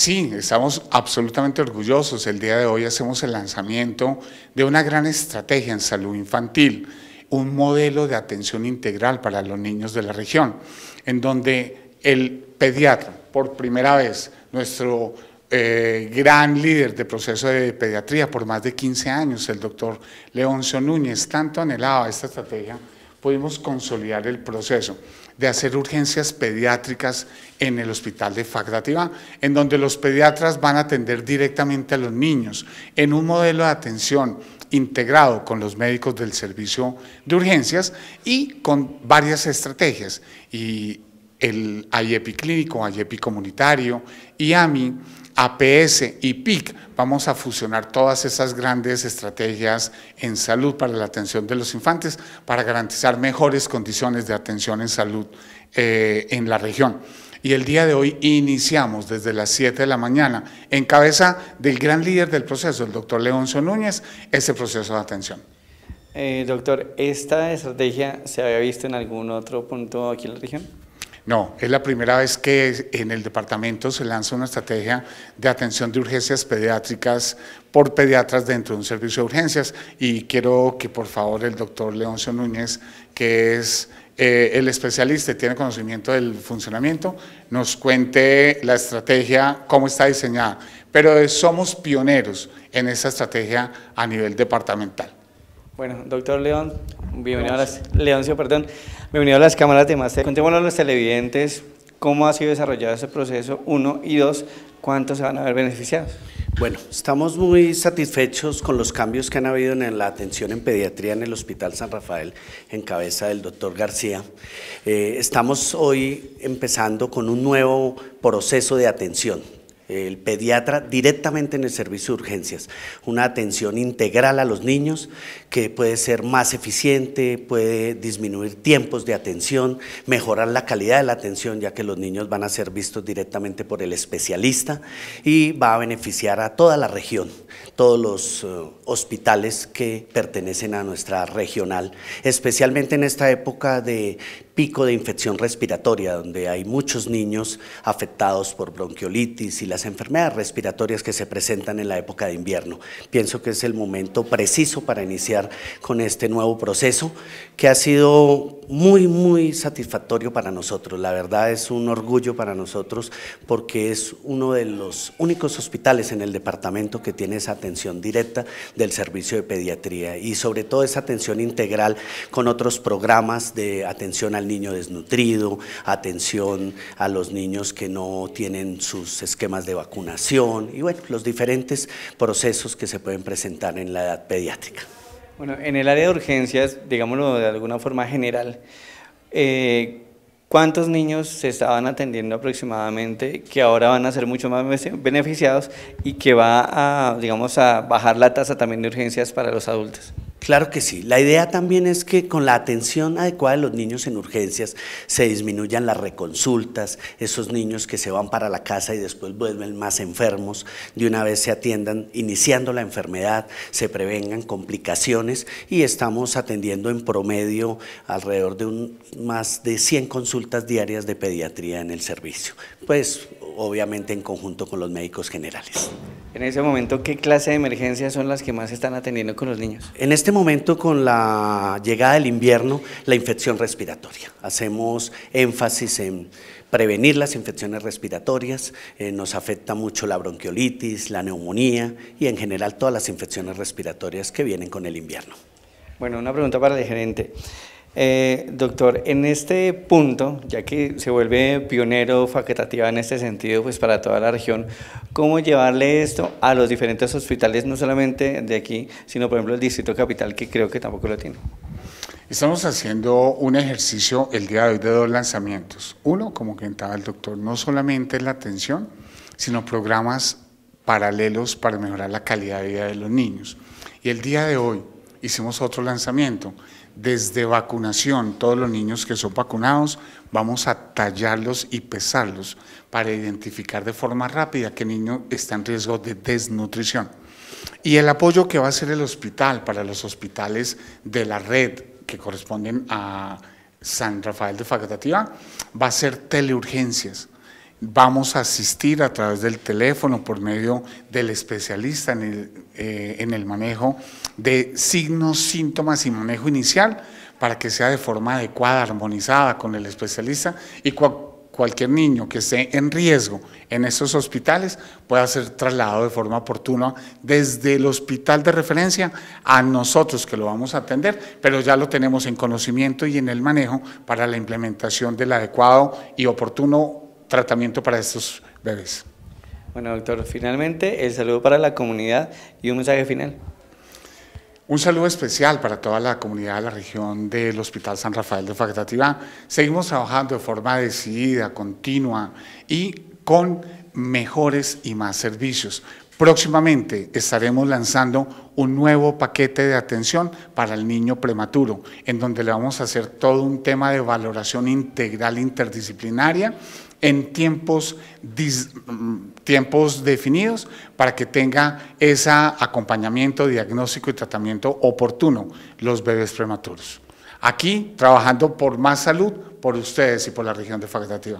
Sí, estamos absolutamente orgullosos. El día de hoy hacemos el lanzamiento de una gran estrategia en salud infantil, un modelo de atención integral para los niños de la región, en donde el pediatra, por primera vez, nuestro eh, gran líder de proceso de pediatría por más de 15 años, el doctor Leoncio Núñez, tanto anhelaba esta estrategia pudimos consolidar el proceso de hacer urgencias pediátricas en el hospital de Fagdativa, en donde los pediatras van a atender directamente a los niños en un modelo de atención integrado con los médicos del servicio de urgencias y con varias estrategias. Y el IEPI clínico, IEPI comunitario, y AMI, APS y PIC, vamos a fusionar todas esas grandes estrategias en salud para la atención de los infantes para garantizar mejores condiciones de atención en salud eh, en la región. Y el día de hoy iniciamos desde las 7 de la mañana en cabeza del gran líder del proceso, el doctor Leoncio Núñez, ese proceso de atención. Eh, doctor, ¿esta estrategia se había visto en algún otro punto aquí en la región? No, es la primera vez que en el departamento se lanza una estrategia de atención de urgencias pediátricas por pediatras dentro de un servicio de urgencias y quiero que por favor el doctor Leoncio Núñez, que es eh, el especialista y tiene conocimiento del funcionamiento, nos cuente la estrategia, cómo está diseñada. Pero somos pioneros en esa estrategia a nivel departamental. Bueno, doctor León, bienvenido a las, perdón, bienvenido a las cámaras de Master. Contémonos a los televidentes cómo ha sido desarrollado ese proceso, uno, y dos, cuántos se van a ver beneficiados. Bueno, estamos muy satisfechos con los cambios que han habido en la atención en pediatría en el Hospital San Rafael, en cabeza del doctor García. Eh, estamos hoy empezando con un nuevo proceso de atención el pediatra directamente en el servicio de urgencias. Una atención integral a los niños que puede ser más eficiente, puede disminuir tiempos de atención, mejorar la calidad de la atención ya que los niños van a ser vistos directamente por el especialista y va a beneficiar a toda la región, todos los eh, hospitales que pertenecen a nuestra regional, especialmente en esta época de pico de infección respiratoria donde hay muchos niños afectados por bronquiolitis y la enfermedades respiratorias que se presentan en la época de invierno. Pienso que es el momento preciso para iniciar con este nuevo proceso que ha sido muy, muy satisfactorio para nosotros. La verdad es un orgullo para nosotros porque es uno de los únicos hospitales en el departamento que tiene esa atención directa del servicio de pediatría y sobre todo esa atención integral con otros programas de atención al niño desnutrido, atención a los niños que no tienen sus esquemas de vacunación y bueno, los diferentes procesos que se pueden presentar en la edad pediátrica. Bueno, en el área de urgencias, digámoslo de alguna forma general, eh, ¿Cuántos niños se estaban atendiendo aproximadamente que ahora van a ser mucho más beneficiados y que va a, digamos, a bajar la tasa también de urgencias para los adultos? Claro que sí. La idea también es que con la atención adecuada de los niños en urgencias se disminuyan las reconsultas, esos niños que se van para la casa y después vuelven más enfermos, de una vez se atiendan iniciando la enfermedad, se prevengan complicaciones y estamos atendiendo en promedio alrededor de un, más de 100 consultas diarias de pediatría en el servicio. Pues obviamente en conjunto con los médicos generales. En ese momento, ¿qué clase de emergencias son las que más están atendiendo con los niños? En este momento, con la llegada del invierno, la infección respiratoria. Hacemos énfasis en prevenir las infecciones respiratorias, eh, nos afecta mucho la bronquiolitis, la neumonía y en general todas las infecciones respiratorias que vienen con el invierno. Bueno, una pregunta para el gerente. Eh, doctor, en este punto, ya que se vuelve pionero facultativa en este sentido, pues para toda la región, ¿cómo llevarle esto a los diferentes hospitales, no solamente de aquí, sino por ejemplo el Distrito Capital, que creo que tampoco lo tiene? Estamos haciendo un ejercicio el día de hoy de dos lanzamientos. Uno, como comentaba el doctor, no solamente la atención, sino programas paralelos para mejorar la calidad de vida de los niños. Y el día de hoy, hicimos otro lanzamiento. Desde vacunación, todos los niños que son vacunados, vamos a tallarlos y pesarlos para identificar de forma rápida qué niño está en riesgo de desnutrición. Y el apoyo que va a hacer el hospital para los hospitales de la red que corresponden a San Rafael de Facultativa va a ser teleurgencias vamos a asistir a través del teléfono por medio del especialista en el, eh, en el, manejo de signos, síntomas y manejo inicial para que sea de forma adecuada, armonizada con el especialista y cualquier niño que esté en riesgo en esos hospitales pueda ser trasladado de forma oportuna desde el hospital de referencia a nosotros que lo vamos a atender, pero ya lo tenemos en conocimiento y en el manejo para la implementación del adecuado y oportuno tratamiento para estos bebés. Bueno, doctor, finalmente el saludo para la comunidad y un mensaje final. Un saludo especial para toda la comunidad de la región del Hospital San Rafael de Facultativa. Seguimos trabajando de forma decidida, continua y con mejores y más servicios. Próximamente estaremos lanzando un nuevo paquete de atención para el niño prematuro, en donde le vamos a hacer todo un tema de valoración integral interdisciplinaria en tiempos, mm, tiempos definidos para que tenga ese acompañamiento, diagnóstico y tratamiento oportuno los bebés prematuros. Aquí, trabajando por más salud, por ustedes y por la región de facultativa.